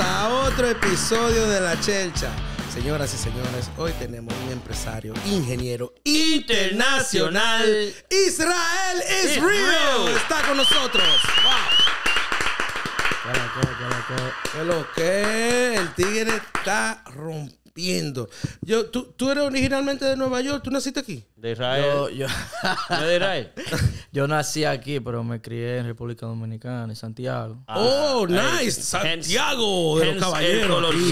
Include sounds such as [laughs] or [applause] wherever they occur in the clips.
a otro episodio de La Chelcha. Señoras y señores, hoy tenemos un empresario, ingeniero internacional, Israel Israel. Está con nosotros. Wow. ¿Qué lo que? El tigre está rompiendo yo, ¿tú, ¿Tú eres originalmente de Nueva York? ¿Tú naciste aquí? De Israel. Yo, de Israel? [laughs] yo nací aquí, pero me crié en República Dominicana, en Santiago. Ah, ¡Oh, nice! Santiago de los Caballeros. El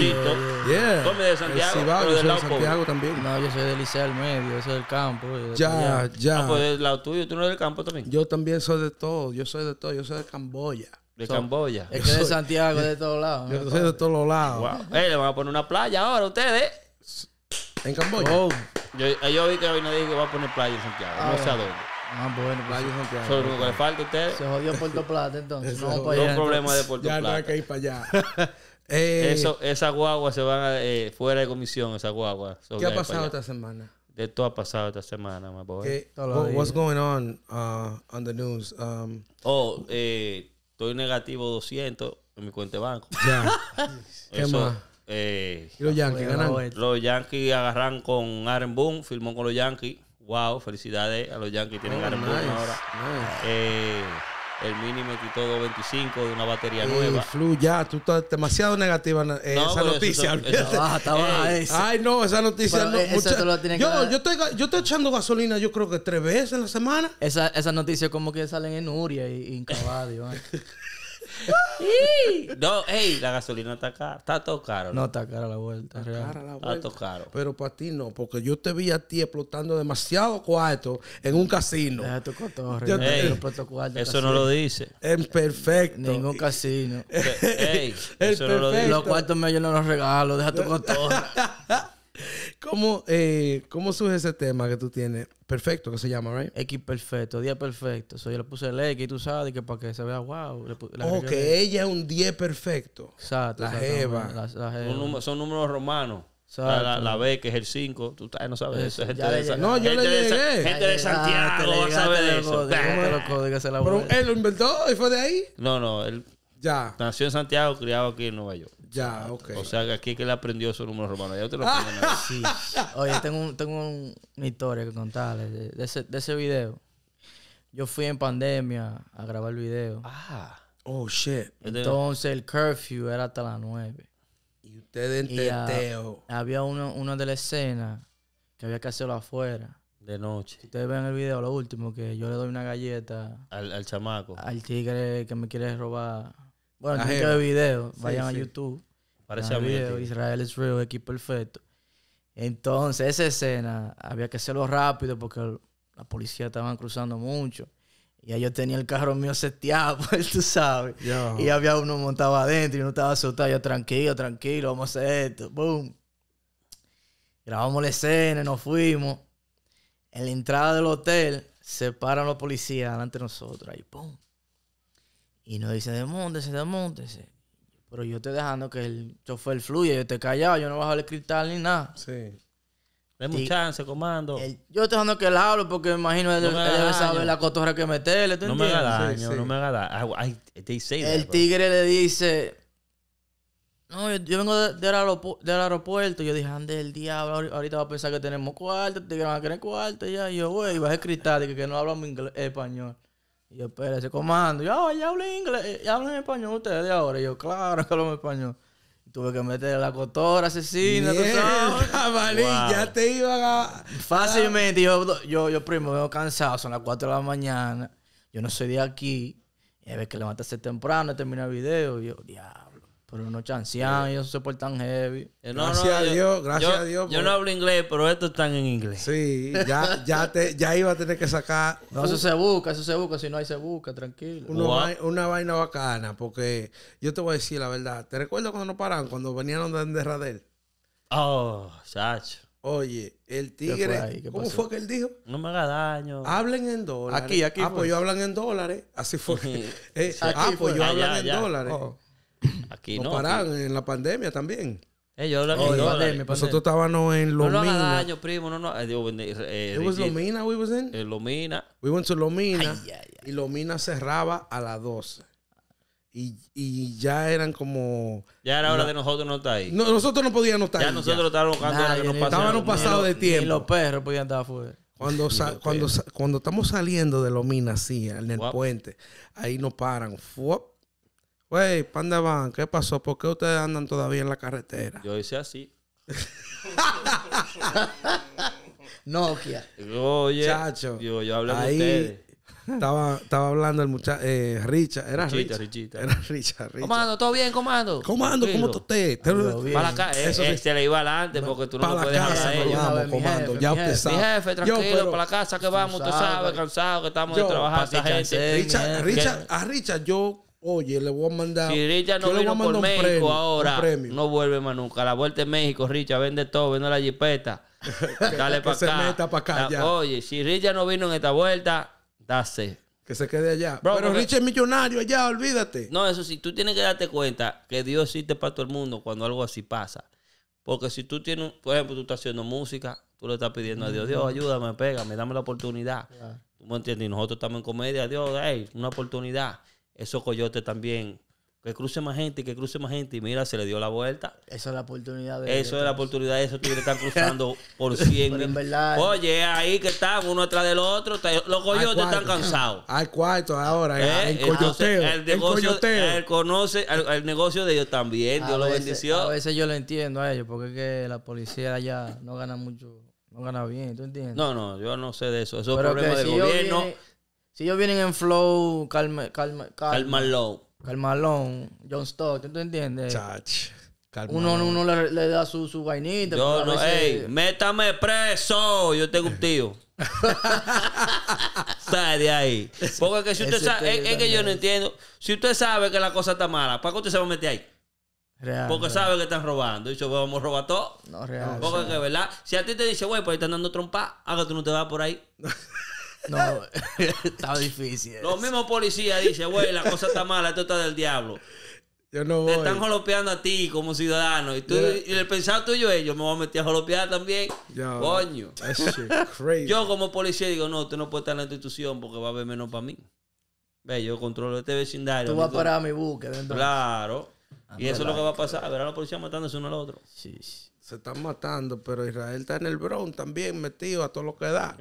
yeah. Come de Santiago. yo soy de Santiago también. No, yo soy de liceo del Medio, yo soy del campo. ya, ya. Ah, pues del lado tuyo, tú no eres del campo también. Yo también soy de todo, yo soy de todo, yo soy de Camboya. De Camboya. Es que de [laughs] Santiago, de todos lados. Yo soy de todos lados. Eh, le van a poner una playa ahora ustedes. En Camboya. Eh, yo, vi que hoy no dije que va a poner playa en Santiago. no ah, sé a dónde. Ah, bueno, pues playa en Santiago. Solo le Se jodió Puerto Plata entonces. no, para allá, problema de Puerto Plata. Ya no hay que ir para allá. [laughs] eh. Eso, esas guagua se van a, eh, fuera de comisión, esa guagua ¿Qué ha pasado esta semana? De todo ha pasado esta semana, my boy. ¿Qué, what's going on uh, on the news? Um, oh, eh estoy negativo 200 en mi cuenta de banco. Ya. [laughs] ¿Qué Eso, más? Eh, los Yankees ganan? Los Yankees agarran con Aaron Boone, firmó con los Yankees. Wow, felicidades a los Yankees, tienen oh, Aaron Boone ahora. Eh, el mínimo quitó 25 de una batería nueva. Flu, ya, tú estás demasiado negativa eh, esa noticia. Ah, está baja Ay, no, esa noticia no, yo, yo, estoy, yo, estoy, echando gasolina, yo creo que tres veces en la semana. Esas esa noticias como que salen en Uria y, y en Caballo. [laughs] [laughs] no, hey, la gasolina está cara. Está todo caro. No, está cara la vuelta. Está Está todo caro. Pero para ti no, porque yo te vi a ti explotando demasiado cuarto en un casino. Deja tu cotorre. Yo te... cuarto, eso no lo dice. En perfecto. Ningún casino. [laughs] eso no lo dice. Los cuartos medios no los regalo. Deja tu [laughs] cotorre. ¿Cómo, eh, ¿Cómo surge ese tema que tú tienes? Perfecto, que se llama, right? X perfecto, 10 perfecto. yo le puse el X, y tú sabes, que para que se vea guau. Le que ella es un 10 perfecto. Exacto. La jeva. son números romanos. La, la, B, que es el 5. Tú no sabes eso. Gente de no, yo le llegué. gente de Santiago ah, sabe de eso. Pero él lo inventó y fue de ahí. No, no, él ya. nació en Santiago, criado aquí en Nueva York. Ya, O sea, que aquí que le aprendió esos números romanos Ya te lo ah. Oye, tengo, tengo una historia que contarles de, ese, video. Yo fui en pandemia a grabar el video. Ah. Oh, shit. Entonces el curfew era hasta las 9. Y ustedes en Había una, de las escenas que había que hacerlo afuera. De noche. ustedes ven el video, lo último, que yo le doy una galleta. al chamaco. Al tigre que me quiere robar bueno, el de video. Vayan a YouTube. Parece a video. Israel is real, equipo perfecto. Entonces, esa escena había que hacerlo rápido porque la policía estaban cruzando mucho. Y yo tenía el carro mío seteado, [laughs] pues, tú sabes. Y había uno montado adentro y uno estaba soltado. Yo, tranquilo, tranquilo, vamos a hacer esto. Boom. Grabamos la escena, nos fuimos. En la entrada del hotel se paran los policías delante de nosotros. y pum. Y no dice, desmóntese, desmóntese. Pero yo estoy dejando que el chofer fluya, yo estoy callado, yo no bajo el cristal ni nada. Sí. Demos chance, comando. yo estoy dejando que él hable porque me imagino que debe saber la cotorra que meterle. no, me haga daño, no me haga daño, El tigre le dice: No, yo, vengo de, del aeropuerto. Yo dije: Ande el diablo, ahorita va a pensar que tenemos cuarto. El tigre va a querer cuarto. Ya. Y yo, güey, vas el cristal que, que no hablamos español. Y yo, ese comando. Yo, hablo inglés, eh, ya hablan español ustedes de ahora. yo, claro que hablo español. tuve que meter la cotora asesina, tú sabes. [laughs] ya te iba a. Fácilmente. Yo, yo, yo, primo, veo cansado, son las 4 de la mañana. Yo no soy de aquí. Y a ver que levantarse temprano y terminar el video. Y yo, diablo. Pero no chancean, eh, ellos se portan heavy. Eh, gracias a Dios, gracias a Dios. Yo no hablo inglés, pero estos están en inglés. Sí, ya, ya, te, ya iba a tener que sacar. [laughs] eso se busca, eso se busca. Si no hay, se busca, tranquilo. Una, vaina, bacana, porque yo te voy a decir la verdad. ¿Te recuerdo cuando nos paran, cuando venían de Radel? Oh, Sacho. Oye, el tigre, ¿cómo fue que él dijo? No me haga daño. Hablen en dólares. Aquí, aquí. Ah, pues yo hablan en dólares. Así fue. [laughs] Eh, ah, pues yo hablan en dólares. Oh. Aquí no. pararon en la pandemia también. Eh, yo la, pandemia, Nosotros estábamos en Lomina. No, no primo. No, no. Eh, eh, It was Lomina we was in. Lomina. We went to Lomina. Y Lomina cerraba a las 12. Y, y, ya eran como... Ya era hora de nosotros no estar ahí. nosotros no podíamos estar ya ahí. Nosotros ya nosotros estábamos que Estábamos pasados de tiempo. Y los perros podían estar afuera. Cuando, cuando, cuando estamos saliendo de Lomina, sí, en el puente, ahí nos paran. Fuap. Güey, ¿panda van? ¿Qué pasó? ¿Por qué ustedes andan todavía en la carretera? Yo hice así. [laughs] Nokia. Oye, Chacho. Yo, yo hablé de ustedes. Estaba, estaba hablando el muchacho, eh, Richard, era Richard. Richita. Era Richard, Richard. Comando, ¿todo bien, comando? Comando, ¿cómo está usted? Para la casa, eh, eh, se le iba adelante porque tú no lo puedes casa, Para la casa, comando, ya usted sabe. Mi jefe, tranquilo, para la casa que vamos, tú sabes, cansado que estamos de trabajar esta gente. a Richard yo Oye, le voy a mandar. Si Richa no vino por México ahora, no vuelve más nunca. La vuelta de México, Richa, vende todo, vende la jipeta. [laughs] Dale para acá. se Meta para acá oye, si Richard no vino en esta vuelta, dase. Que se quede allá. Pero Richa es millonario allá, olvídate. No, eso sí, tú tienes que darte cuenta que Dios existe para todo el mundo cuando algo así pasa. Porque si tú tienes, por ejemplo, tú estás haciendo música, tú le estás pidiendo a Dios, Dios, ayúdame, pégame, dame la oportunidad. Tú me entiendes, y nosotros estamos en comedia, Dios, hey, una oportunidad esos coyotes también. Que cruce más gente, que cruce más gente. Y mira, se le dio la vuelta. Esa es la oportunidad de. Eso es la oportunidad de esos están [laughs] cruzando por 100. Oye, ahí que están, uno atrás del otro. Los coyotes están cansados. ¿Al cuarto ahora. El eh, coyoteo. el, negocio, conoce, el, negocio de ellos también. Dios lo bendició. A veces yo lo entiendo a ellos, porque es que la policía allá no gana mucho no gana bien, ¿tú entiendes? No, no, yo no sé de eso. Eso es problema del gobierno, si ellos vienen en flow, calma, calma, calma. Calmalón, John Stock, ¿tú entiendes? Chach. Uno, uno le, da su, su vainita. Yo no, veces... ey, métame preso. Yo tengo un tío. [laughs] Sale de ahí. Porque que si usted sabe, es, que yo no entiendo. Si usted sabe que la cosa está mala, ¿para qué usted se va a meter ahí? Real, porque sabe que están robando. Y yo, vamos a robar todo. No, real. Porque, Que, ¿verdad? Si a ti te dice, güey, pues ahí están dando trompa, haga tú no te vas por ahí. [laughs] No, [laughs] está difícil. Los mismos policías dicen, güey, la cosa está mala, esto está del diablo. Te están jolopeando a ti como ciudadano. Y, tú, y el pensado tuyo es, eh, yo me voy a meter a jolopear también. Coño. Yo como policía digo, no, tú no puedes estar en la institución porque va a haber menos para mí. Ve, yo controlo este vecindario. Tú vas a parar mi buque. dentro. Claro y eso es lo que va a pasar. Verán la policía matándose uno al otro. Sí. Se están matando, pero Israel está en el Bron también metido a todo lo que da.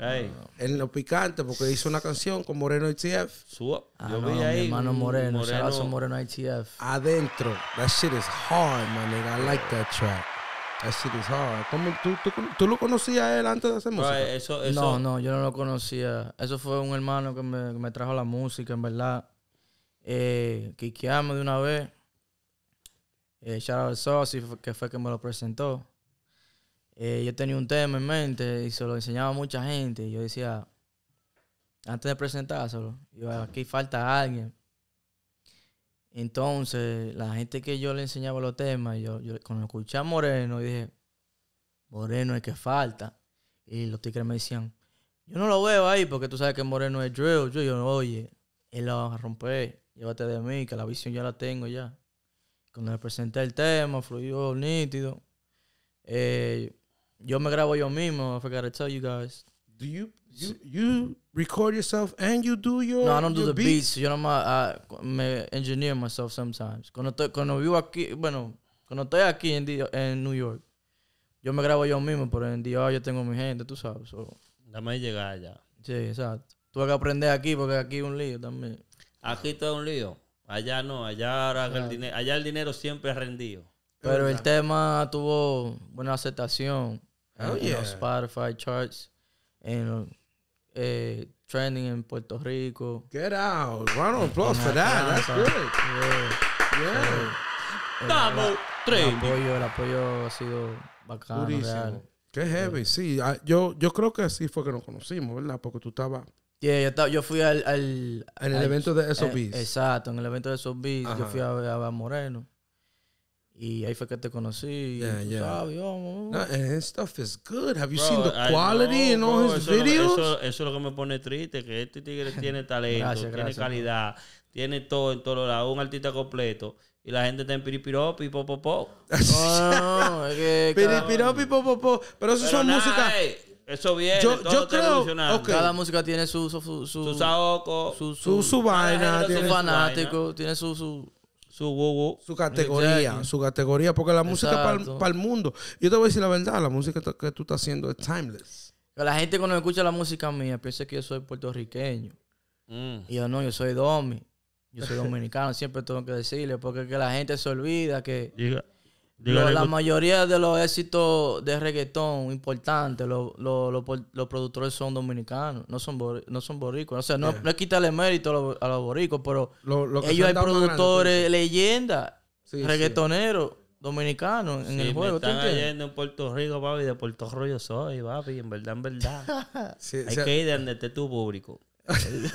En lo picante, porque hizo una canción con Moreno ITF. Suba. Ah, yo vi ahí. Mi hermano Moreno, Moreno. Moreno ITF. Adentro. That shit is hard, man. I like that track. that shit tú, tú, tú, lo conocías él antes de hacer música? No, no, yo no lo conocía. Eso fue un hermano que me, me trajo la música, en verdad. Eh, Amo de una vez. Eh, shout out Saucy, que fue que me lo presentó. Eh, yo tenía un tema en mente y se lo enseñaba a mucha gente. Yo decía, antes de presentárselo, yo, aquí falta alguien. Entonces, la gente que yo le enseñaba los temas, yo, yo cuando escuché a Moreno, dije, Moreno es que falta. Y los tigres me decían, yo no lo veo ahí porque tú sabes que Moreno es drill. Yo, yo oye, él lo va a romper, llévate de mí, que la visión ya la tengo ya cuando le presenté el tema, fluyó nítido. Eh, yo me grabo yo mismo, I forgot to tell you guys. Do you, you, you record yourself and you do your No, I don't do the beats. Yo nomás ah, me engineer myself sometimes. Cuando, cuando vivo aquí, bueno, cuando estoy aquí en, New York, yo me grabo yo mismo, pero en DR ah, yo tengo mi gente, tú sabes. So. Dame llegar allá. Sí, exacto. Tuve que aprender aquí porque aquí es un lío también. Aquí todo es un lío. Allá no, allá, el, dinero, allá el dinero siempre ha rendido. Pero el tema tuvo buena aceptación en los Spotify charts, en eh, trending en Puerto Rico. Get out. Round of applause for that. That's good. Yeah. yeah. el, el, apoyo, el ha sido bacano. Qué heavy, sí. Ah, yo, yo creo que así fue que nos conocimos, ¿verdad? Porque tú estabas Yeah, yo, yo, fui al, al En el evento de SOBs. Eh, exacto, en el evento de SOBs. Yo fui a, a, Moreno. Y ahí fue que te conocí. Yeah, yeah. Sabes, oh, stuff is good. Have you seen the quality in all his eso videos? eso, es lo que me pone triste, que este tigre tiene [laughs] talento, tiene calidad, tiene todo en todo lado, un artista completo. Y la gente está en piripiropi, pop [laughs] no, es que, piripiropi, pop. Pero eso son músicas... música... Eso viene, yo, yo creo, que Cada música tiene su... Su, su, su Su, su, vaina. Tiene su fanático. Tiene su... su su, su categoría, su categoría, porque la música para el mundo. Yo te voy a decir la verdad, la música que tú estás haciendo es timeless. La gente cuando escucha la música mía piensa que yo soy puertorriqueño. Mm. Y yo no, yo soy domi. Yo soy dominicano, siempre tengo que decirle, porque que la gente se olvida que la mayoría de los éxitos de reggaetón importantes, los, productores son dominicanos, no son, no son boricos. O sea, eh. no, es quitarle mérito a los, boricos, pero ellos hay productores leyenda reggaetonero reggaetoneros. dominicano en el juego. Me están leyendo en Puerto Rico, papi. De Puerto Rico soy, papi. En verdad, en verdad. [laughs] Hay que ir de donde esté tu público.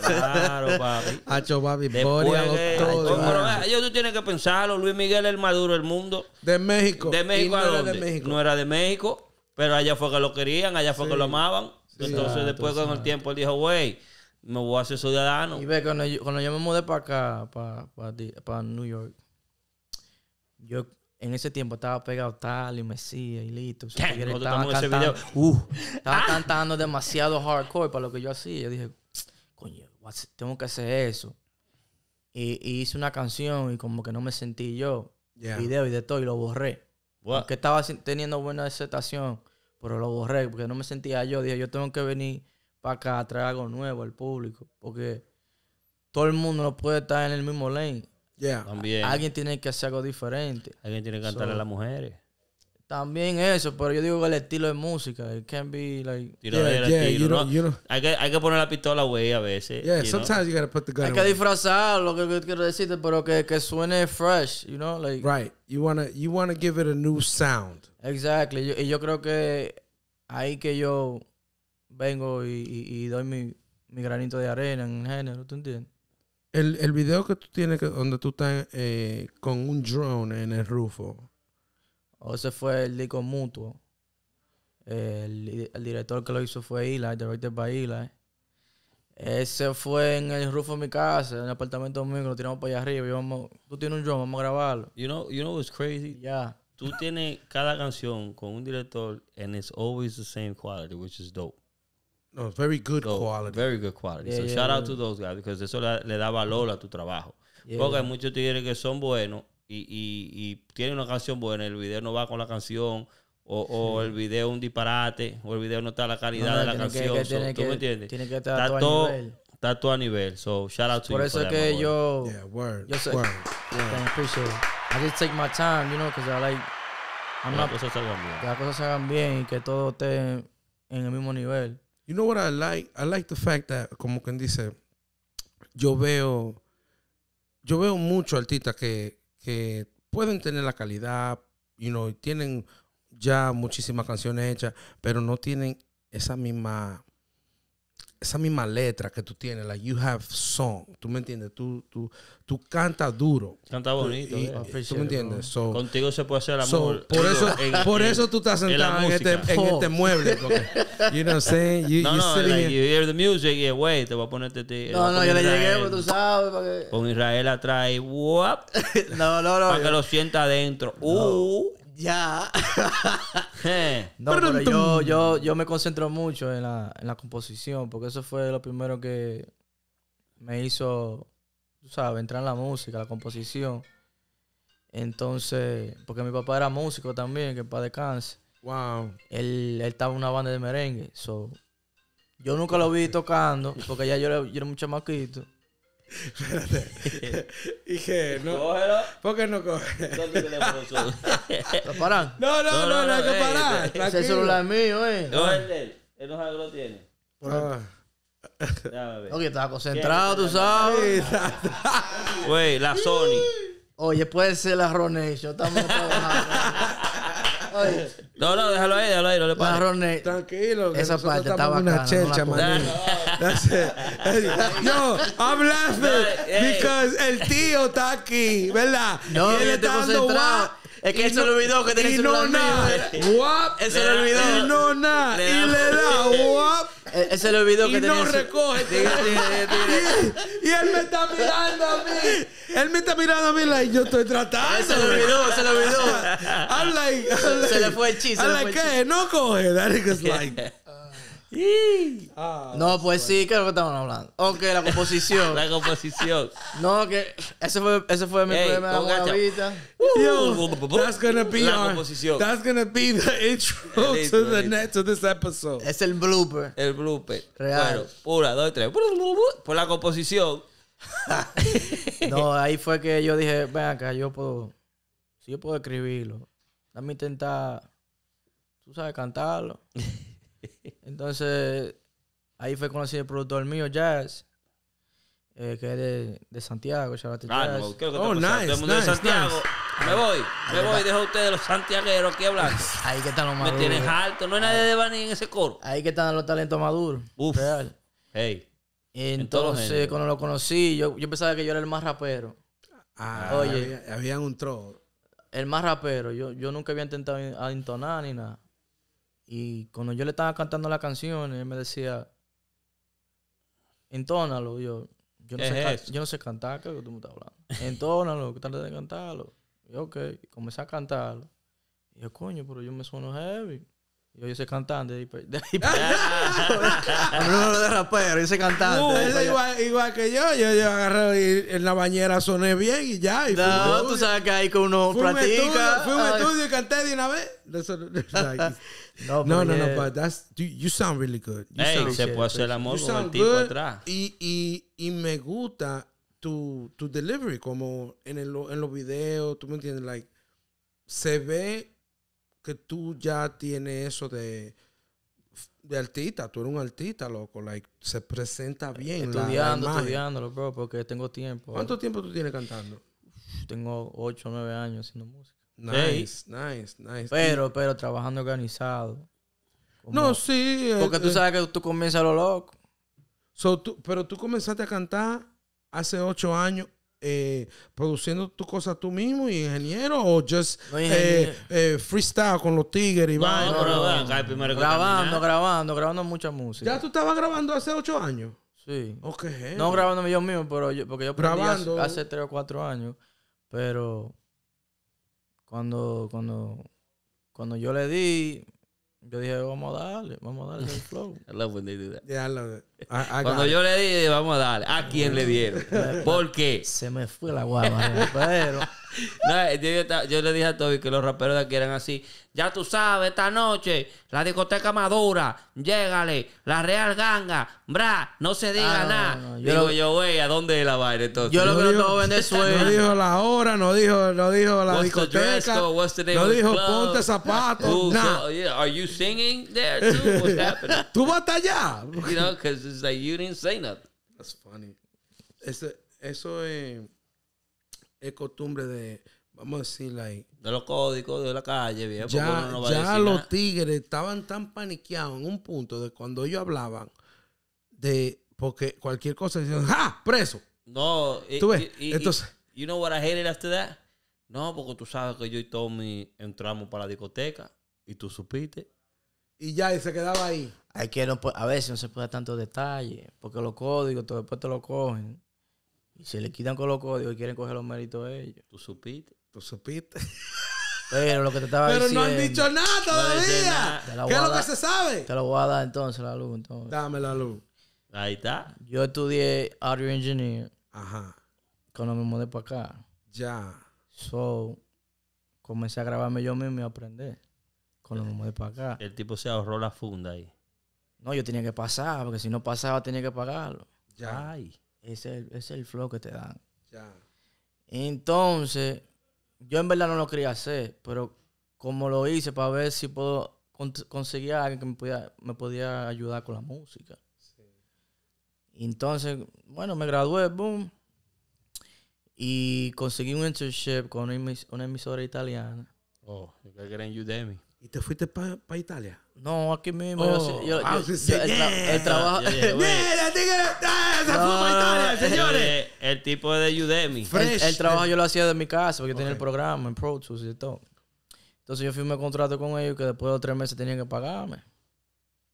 Claro, [laughs] papi. Hacho, papi. Yo tú tienes que pensarlo. Luis Miguel el Maduro del mundo. De México. De México, no Era de México. pero allá fue que lo querían, allá fue que lo amaban. Entonces, después con el tiempo, él dijo, güey, me voy a hacer ciudadano. Y ve, cuando cuando yo me mudé para acá, para, New York, yo en ese tiempo estaba pegado tal y Mesías y listo. estaba cantando, uh. Estaba ah. cantando demasiado hardcore para lo que yo hacía. Yo dije, coño, tengo que hacer eso. Y, hice una canción y como que no me sentí yo. Video y de todo y lo borré. Que estaba teniendo buena aceptación, pero lo borré porque no me sentía yo. Dije, yo tengo que venir para acá a traer algo nuevo al público. Porque todo el mundo no puede estar en el mismo lane. También. Alguien tiene que hacer algo diferente. Alguien tiene que cantar a las mujeres. También eso, pero yo digo que el estilo de música, it can be like. Hay, que, hay que poner la pistola, güey, a veces. Yeah, sometimes you gotta put the gun. Hay que disfrazar lo que quiero decirte, pero que, que suene fresh, you know, like. Right. You wanna, you wanna give it a new sound. Exactly. y yo creo que ahí que yo vengo y, y, doy mi, mi, granito de arena en género, ¿tú entiendes? El, el video que tú tienes, donde tú estás eh, con un drone en el rufo. O ese fue el disco mutuo. El, director que lo hizo fue Eli, director by Eli. Ese fue en el roof de mi casa, en el apartamento mío, lo tiramos para allá arriba. tú tienes un drum, vamos a grabarlo. You know, you know what's crazy? Yeah. Tú tienes cada canción con un director and it's always the same quality, which is dope. No, very good quality. Very good quality. so shout out to those guys because eso le, da valor a tu trabajo. Porque hay muchos que son buenos y, y, y, tiene una canción buena, el video no va con la canción, o, o el video un disparate, o el video no está a la calidad de la canción. ¿Tú me entiendes? Tiene que estar está todo a nivel. Está todo a nivel, so shout out to Por eso es que yo. word. Yo word, appreciate I just take my time, you know, because I like. I'm que not, las cosas salgan bien. Que las cosas salgan bien y que todo esté en el mismo nivel. You know what I like? I like the fact that, como quien dice, yo veo. Yo veo mucho artistas que que pueden tener la calidad, Y know, tienen ya muchísimas canciones hechas, pero no tienen esa misma esa misma letra que tú tienes, la like You Have Song, tú me entiendes, tú, tú, tú cantas duro. Canta bonito, eh. tú me entiendes. Contigo se puede hacer el amor. por, eso, por eso tú estás sentado en, este, en este, oh. mueble. you know what I'm saying? You, no, no, you hear the music yeah, wait. te voy a ponerte... Este te, no, no, yo le llegué, pues, tú sabes. Con Israel atrás y, [laughs] no, no, no. Para que lo sienta adentro. No. Uh, ya. [laughs] no, pero yo, yo, me concentro mucho en la, composición, porque eso fue lo primero que me hizo, tú sabes, entrar en la música, la composición. Entonces, porque mi papá era músico también, que para descanse. Wow. Él, estaba en una banda de merengue. So, yo nunca lo vi tocando, porque ya yo era, yo era un chamaquito. Espérate. [laughs] Dije, no. Cógelo. ¿Por qué no coge? [laughs] ¿Lo paran? No, no, no, no, hay que parar. Ese celular es mío, eh. No, es de él. Él no sabe que lo tiene. Ah. Ok, estaba concentrado, tú sabes. Güey, la Sony. Oye, puede ser la Yo Estamos trabajando. [laughs] No, no, déjalo ahí, déjalo ahí, no le pares. Tranquilo. Esa una no chelcha, I'm [laughs] because el tío está aquí, ¿verdad? No, no. Es que él se olvidó que tenía el [laughs] y no no, Guap. olvidó. Y no nada. Y le da guap. Él eh, se lo olvidó que no tenía... Y no recoge. y, [laughs] y él me está mirando a mí. Él me está mirando a mí like, yo estoy tratando. se lo olvidó, se lo olvidó. [laughs] I'm like, Se le fue el chiste. I'm like, ¿qué? No coge. That is [laughs] like no, pues sí, ¿qué es lo que estamos hablando? Ok, la composición. [laughs] la composición. No, que ese fue, ese fue mi hey, problema Yo, uh. that's gonna be la composición. That's gonna be the [laughs] intro, to, the next to this episode. Es el blooper. El blooper. Real. Bueno, una, dos, tres. Por la composición. [laughs] no, ahí fue que yo dije, ven acá, yo puedo, si yo puedo escribirlo, dame intentar, tú sabes cantarlo. [laughs] Entonces, ahí fue conocido el productor mío, Jazz. Eh, que es de, Santiago, ah, oh, el mundo de Santiago. Me voy, me voy, dejo a ustedes los santiagueros aquí hablando. [laughs] Ahí que están los maduros. Me tienes alto, no hay nadie de Bani en ese coro. Ahí que están los talentos maduros. Uf. Hey. Entonces, cuando lo conocí, yo, yo, pensaba que yo era el más rapero. Ah, Oye. Había, un tro. El más rapero. Yo, yo nunca había intentado entonar ni nada. Y cuando yo le estaba cantando la canción, él me decía, entónalo. Yo, yo no, sé, yo no sé cantar, creo que tú me estás hablando. [laughs] Entónalo, que trata de cantarlo. Y ok, comencé a cantarlo. Y yo, coño, pero yo me sueno heavy. Yo soy cantante de ahí de ahí [laughs] no, no, de rapero, soy cantante. Uh, igual, igual, que yo, yo, yo agarré en la bañera soné bien y ya. no, tú sabes que hay con uno fui platica. fui a un ah. estudio, y canté de una vez. [laughs] no, no, no, no, but that's, you sound really good. You hey, se puede hacer el amor con el tipo atrás. Y, y, y me gusta tu, tu delivery, como en, el, en los videos, tú me entiendes, like, se ve que tú ya tienes eso de, de artista, tú eres un artista, loco, like, se presenta bien. Estudiando, estudiando, la porque tengo tiempo. ¿Cuánto tiempo tú tienes cantando? Tengo 8 o 9 años haciendo música. Nice, nice, nice. Pero, pero trabajando organizado. no, sí. Eh, porque tú eh. sabes que tú comienzas a lo loco. pero tú comenzaste a cantar hace ocho años eh, produciendo tus cosas tú mismo y ingeniero o just eh, eh, freestyle con los tigres y no, grabando, grabando, grabando mucha música. ¿Ya tú estabas grabando hace ocho años? Sí. Ok. no grabando yo mismo, pero yo, porque yo grabando. Hace, hace tres o cuatro años, pero cuando, cuando, cuando yo le di, yo dije, vamos a darle, vamos a darle el flow. Yeah, [laughs] love it. Cuando yo le dije, vamos a darle, ¿a quién le dieron? [laughs] ¿Por qué? Se me fue la guava, [laughs] pero... Eh, yo, le dije a Toby que los raperos de aquí eran así. Ya tú sabes, esta noche, la discoteca madura, llégale, la Real Ganga, bra, no se diga ah, nada. digo yo, güey, ¿a dónde es la vaina entonces? Yo lo que [laughs] no digo, Venezuela. No dijo la hora, no dijo, no dijo la discoteca. no dijo ponte zapatos. Nah. yeah, are you singing there too? What's [laughs] happening? tú vas allá. You know, because it's like you didn't say nothing. That's funny. Eso, eso es es costumbre de, vamos a decir, ahí. de los códigos de la calle, viejo. Ya, uno los tigres estaban tan paniqueados en un punto de cuando ellos hablaban de, porque cualquier cosa decían, ¡ah! ¡Preso! No, y, ves? Y, y, entonces. You know what I hated after No, porque tú sabes que yo y Tommy entramos para la discoteca y tú supiste. Y ya, y se quedaba ahí. Hay que no, a veces no se puede dar tanto detalle, porque los códigos después te lo cogen. Y se le quitan con los códigos y quieren coger los méritos de ellos. Tú supiste. Tú supiste. [laughs] Pero lo que te estaba diciendo. Pero no han dicho nada todavía. ¿Qué es lo que se sabe? Te lo voy a dar entonces la luz. Entonces. Dame la luz. Ahí está. Yo estudié audio engineer. Ajá. Cuando me de para acá. Ya. So, comencé a grabarme yo mismo y a aprender. Cuando me mudé para acá. El tipo se ahorró la funda ahí. No, yo tenía que pasar, porque si no pasaba tenía que pagarlo. Ya. Ay es el, flow que te dan. Ya. Entonces, yo en verdad no lo quería hacer, pero como lo hice para ver si puedo conseguir a alguien que me podía, me podía ayudar con la música. Sí. Entonces, bueno, me gradué, boom. Y conseguí un internship con una, emisora italiana. Oh, yo gran Udemy. ¿Y te fuiste para pa Italia? No, aquí mismo. Oh, ah, yo, sí, el, trabajo. [laughs] Ah, se fue para Italia, eh, señores! Eh, el, tipo de Udemy. El, trabajo yo lo hacía de mi casa porque tenía el programa en Pro Tools y todo. Entonces yo firmé contrato con ellos que después de los tres meses tenían que pagarme.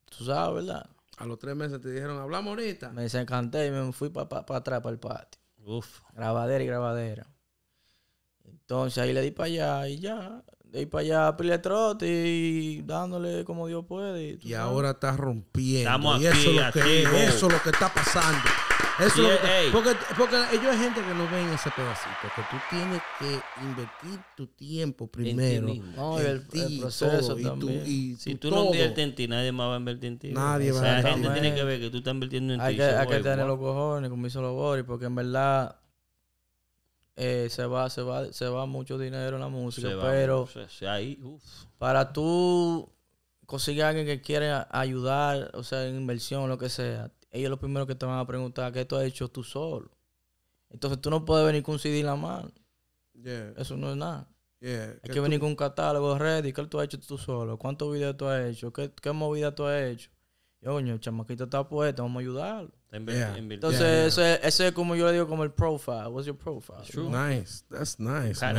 Tú sabes, ¿verdad? A los tres meses te dijeron, hablamos ahorita. Me desencanté y me fui para pa, atrás, para el patio. Uf. Grabadera y grabadera. Entonces ahí le di para allá y ya. Y para allá pile trote y dándole como Dios puede. Y, ahora estás rompiendo. Estamos y eso, es lo que eso es lo que está pasando. Eso porque, porque ellos hay gente que no ven ese pedacito, que tú tienes que invertir tu tiempo primero. En no, en el, proceso todo, si tú no inviertes en ti, nadie más va a invertir en ti. Nadie va a invertir La gente tiene que ver que tú estás invirtiendo en ti. hay que tener los cojones, como hizo los porque en verdad eh, se va, se va, se va mucho dinero en la música, pero para tú conseguir a alguien que quiera ayudar, o sea, en inversión, lo que sea, ellos lo primero que te van a preguntar, ¿qué tú has hecho tú solo? Entonces tú no puedes venir con un CD en la mano. Eso no es nada. Hay que, venir con un catálogo ready, ¿qué tú has hecho tú solo? ¿Cuántos videos tú has hecho? ¿Qué, qué movida tú has hecho? yo, coño, el chamaquito está puesto, vamos a ayudarlo. Entonces, ese es, como yo le digo, como el profile. What's your profile? Nice. That's nice. I,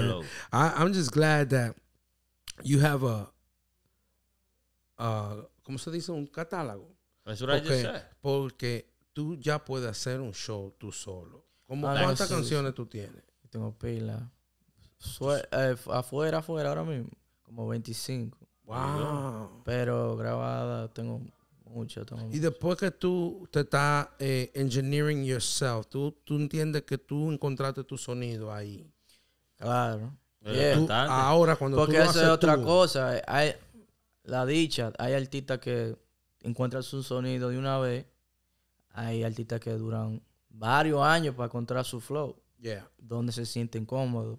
I'm just glad that you have a, uh ¿cómo se dice? Un catálogo. porque, porque tú ya puedes hacer un show tú solo. Ah, ¿Cuántas canciones tú tienes? Tengo pila. Eh, afuera, afuera, ahora mismo. Como 25. Wow. Pero grabada tengo y después que tú te estás eh, engineering yourself, tú, tú entiendes que tú encontraste tu sonido ahí. Claro. ahora cuando Porque eso es otra cosa. Hay, la dicha, hay artistas que encuentran su sonido de una vez. Hay artistas que duran varios años para encontrar su flow. Donde se sienten cómodos,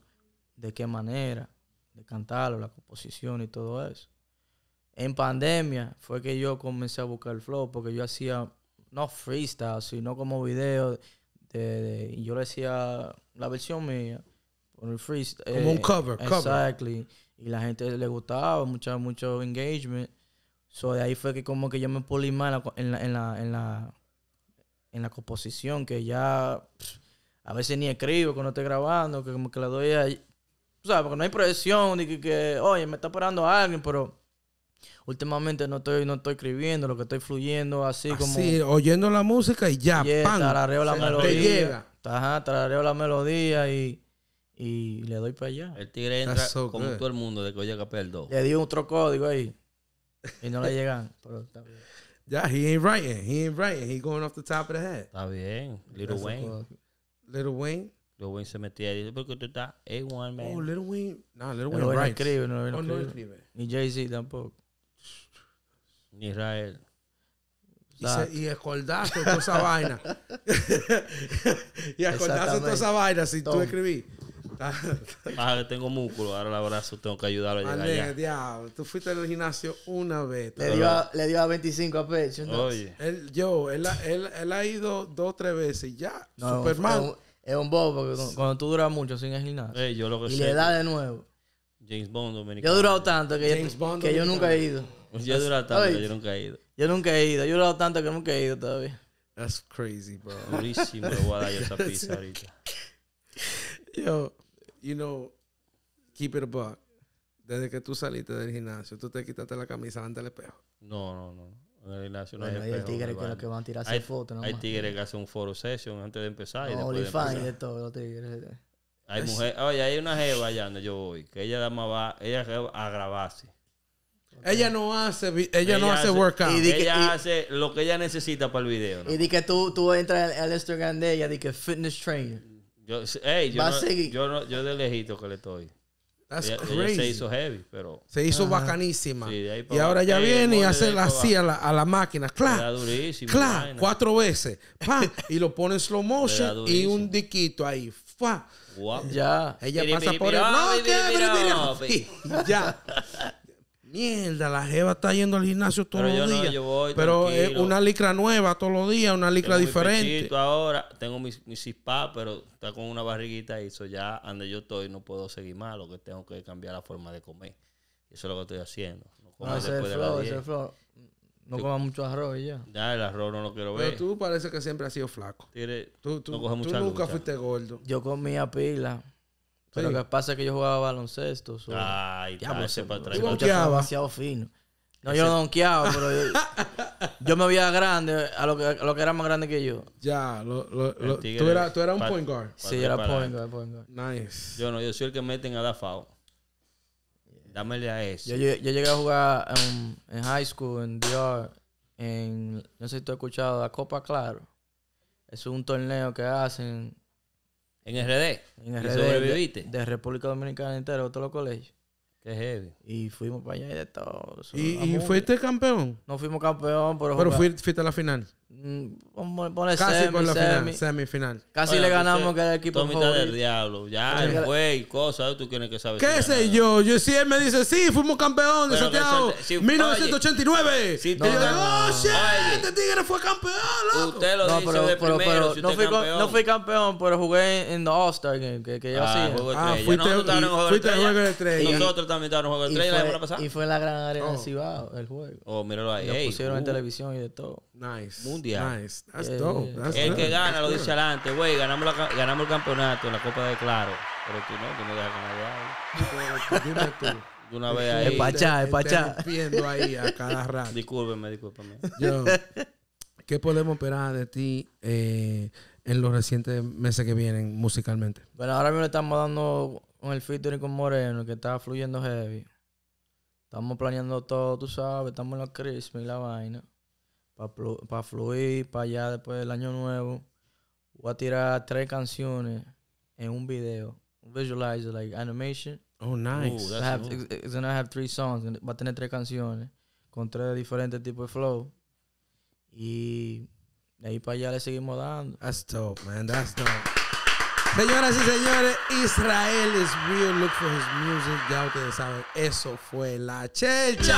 de qué manera, de cantarlo, la composición y todo eso. En pandemia fue que yo comencé a buscar el flow porque yo hacía, no freestyle, sino como video. De, y yo le hacía la versión mía por el freestyle. Como un eh, cover, exactly. Y la gente le gustaba, mucho, mucho engagement. So de ahí fue que como que yo me puse más en la, en la, en la, en la composición, que ya a veces ni escribo cuando estoy grabando, que como que la doy ahí, O sea, porque no hay presión de que, oye, me está parando alguien, pero últimamente no estoy, no estoy escribiendo, lo que estoy fluyendo así, como. oyendo la música y ya, yeah, pan, Tarareo la melodía. Ajá, la melodía y, y le doy para allá. El tigre entra como todo el mundo de que oye perdón Le di otro código ahí. Y no le llegan. [laughs] Pero está bien. Ya, he ain't writing. He ain't writing. He going off the top of the head. Está bien. Little Wayne. Little Wayne. Little Wayne se metía y dice, porque tú estás A1, man. Oh, Little Wayne. no, Little Wayne, no escribe, no, oh, escribe. Ni Jay-Z tampoco. Israel. Y, se, toda esa vaina. [laughs] y acordaste toda esa vaina si tú escribí. Baja que tengo músculo, ahora el abrazo tengo que ayudarlo a llegar Ale, diablo, tú fuiste al gimnasio una vez. Le dio, a, le dio a 25 a pecho. Él, yo, él, él, ha ido dos o tres veces ya. Superman. Es un, bobo cuando, tú duras mucho sin el gimnasio. yo lo y le da de nuevo. James Bond dominicano. Yo he durado tanto que, que yo nunca he ido. [laughs] Yo he durado tanto yo nunca he ido. Yo nunca he ido. Yo he durado tanto que nunca he ido todavía. That's crazy, bro. Durísimo, le voy a dar yo esa [laughs] pizza ahorita. Yo, you know, keep it a Desde que tú saliste del gimnasio, tú te quitaste la camisa delante del espejo. No, no, no. En el gimnasio no hay, tigres que que van a tirar hay, fotos. Hay tigres que hacen un foro session antes de empezar. y de, Hay mujeres. Oye, hay una jeva allá donde yo voy, que ella va ella a grabarse. Ella no hace, ella, no hace, workout. Y que, ella hace lo que ella necesita para el video. Y di que tú, tú entras al Instagram de ella, Dice que fitness trainer. Yo, yo, Va a seguir. yo, no, yo de lejito que le estoy. se hizo heavy, pero. Se hizo bacanísima. y ahora ya viene y hace así a la, a la máquina. Claro claro, Cuatro veces. [laughs] y lo pone en slow motion y un diquito ahí. Ya. Ella pasa por el. ¡No, ya! Mierda, la jeva está yendo al gimnasio todos pero los días. pero es eh, una licra nueva todos los días, una licra diferente. ahora tengo mi, mi pero está con una barriguita y eso ya, donde yo estoy, no puedo seguir malo, que tengo que cambiar la forma de comer. Eso es lo que estoy haciendo. No, comas después ese No comas mucho arroz ya. Ya, el arroz no lo quiero ver. Pero tú parece que siempre has sido flaco. tú, tú, nunca fuiste gordo. Yo comía pila. Pero lo que pasa es que yo jugaba baloncesto. Ay, diablo, ese para atrás. demasiado fino. No, yo no donkeaba, [laughs] pero yo, me veía grande a lo, que, era más grande que yo. Ya, lo, lo, tú eras un point guard. Sí, era point guard, point guard, Nice. Yo no, yo soy el que mete a la foul. Dámele a eso. Yo, llegué a jugar en high school, en Dior. en, no sé si tú has escuchado, la Copa Claro. Es un torneo que hacen en RD. En RD. ¿Y De, República Dominicana entero, todos los colegios. Qué heavy. Y fuimos para allá y de todos ¿Y, fuiste campeón? No fuimos campeón, pero. Pero fuiste a la final. Mm, Casi por la Final, semifinal. Casi le ganamos que era el equipo Tomita del diablo. Ya, el güey, cosas, tú tienes que saber. ¿Qué sé yo? yo? Si él me dice, sí, fuimos campeón de Santiago 1989. y oh, shit, este tigre fue campeón, loco. Usted lo dice pero, de primero, si no, fui campeón. no fui campeón, pero jugué en The All-Star Game, que, que yo ah, sí. Ah, fuiste, no, juego el juego de estrella. Nosotros también estábamos en juego de estrella la semana pasada. Y fue en la gran arena de oh. Cibao, el juego. Oh, míralo ahí. Lo pusieron en uh. televisión y de todo. Nice eh, el que gana lo dice adelante, güey, ganamos, ganamos el campeonato en la Copa de Claro. Pero tú no, tú no dejas ganar ya. Dime tú. De una vez ahí. Este, es pachá, es pachá. Este ahí a cada [laughs] rato. Discúlpeme, discúlpeme. Yo, ¿qué podemos esperar de ti eh, en los recientes meses que vienen musicalmente? Bueno, ahora mismo estamos dando con el featuring con Moreno, que está fluyendo heavy. Estamos planeando todo, tú sabes, estamos en la Christmas y la vaina para pa fluir, para allá después del año nuevo. Voy a tirar tres canciones en un video. Visualizer, like animation. Oh, nice. It's I have, three songs. Va a tener tres canciones con tres diferentes tipos de flow. Y de ahí para allá le seguimos dando. That's dope, man. That's dope. Señoras y señores, Israel is real. Look for his music. Ya ustedes saben, eso fue la chelcha.